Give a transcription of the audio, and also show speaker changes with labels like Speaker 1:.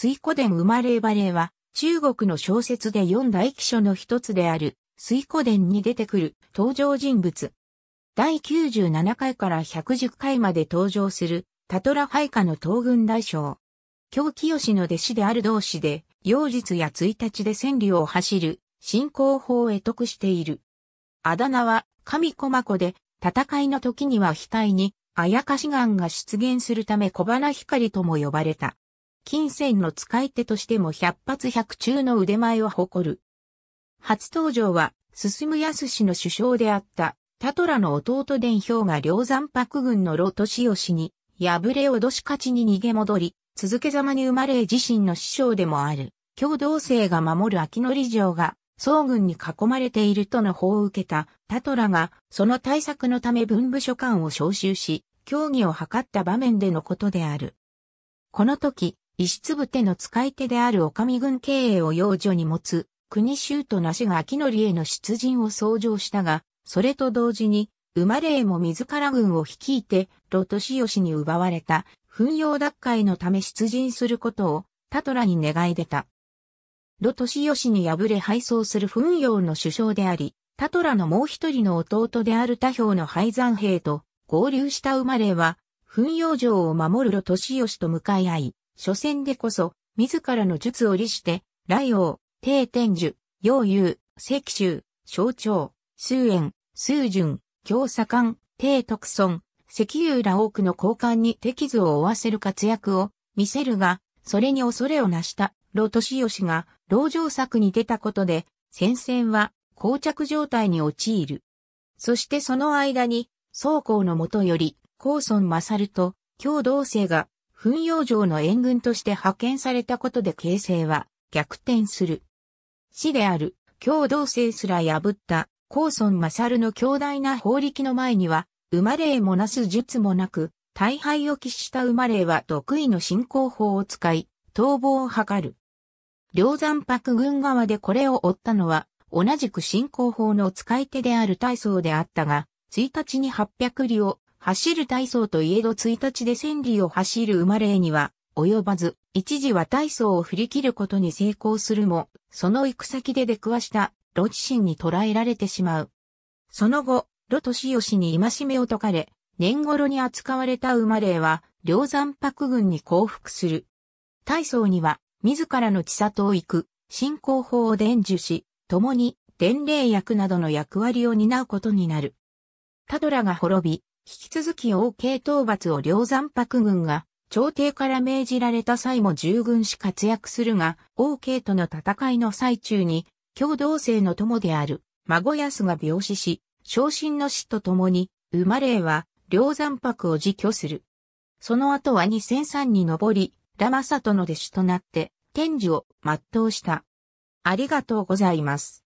Speaker 1: 水古伝生まれバレーは、中国の小説で四大記書の一つである、水古伝に出てくる登場人物。第97回から110回まで登場する、タトラ配下の東軍大将。京清の弟子である同志で、妖術や1日で千里を走る、信仰法へ得している。あだ名は、神駒子で、戦いの時には額に、あやかし岩が出現するため小花光とも呼ばれた。金銭の使い手としても百発百中の腕前を誇る。初登場は、進む安氏の首相であった、タトラの弟伝票が梁山泊軍のシ年氏に、敗れ脅し勝ちに逃げ戻り、続けざまに生まれ自身の師匠でもある、共同生が守る秋典城が、総軍に囲まれているとの報を受けたタトラが、その対策のため文部書簡を召集し、協議を図った場面でのことである。この時、石つぶての使い手であるお上軍経営を養女に持つ、国衆となしが秋則への出陣を創上したが、それと同時に、生まれへも自ら軍を率いて、ロトシヨシに奪われた、紛用奪回のため出陣することを、タトラに願い出た。ロトシヨシに敗れ敗走する紛用の首相であり、タトラのもう一人の弟である他兵の廃山兵と合流した生まれは、紛用城を守るロトシヨシと向かい合い、初戦でこそ、自らの術を利して、雷王、帝天樹、陽遊、石州、象徴、数円、数順、京左官、帝徳村、石油ら多くの交換に適図を負わせる活躍を見せるが、それに恐れをなしたシヨシが老城策に出たことで、戦線は膠着状態に陥る。そしてその間に、宗公のもとより、高孫勝と、共同生が噴陽城の援軍として派遣されたことで形勢は逆転する。死である、共同生すら破った、公孫勝の強大な法力の前には、生霊もなす術もなく、大敗を喫した生霊は得意の進行法を使い、逃亡を図る。梁山白軍側でこれを追ったのは、同じく進行法の使い手である大僧であったが、1日に800里を走る体操といえど1日で千里を走る馬霊には、及ばず、一時は体操を振り切ることに成功するも、その行く先で出くわした、露地身に捕らえられてしまう。その後、露よしに戒めを解かれ、年頃に扱われた馬霊は、梁山泊軍に降伏する。大層には、自らの地里を行く、信仰法を伝授し、共に、伝令役などの役割を担うことになる。タドラが滅び、引き続き王系討伐を両山泊軍が朝廷から命じられた際も従軍し活躍するが、王系との戦いの最中に、共同生の友である、孫安が病死し、昇進の死とともに、馬霊は、両山泊を辞去する。その後は2003に上り、ラマサトの弟子となって、天寿を全うした。ありがとうございます。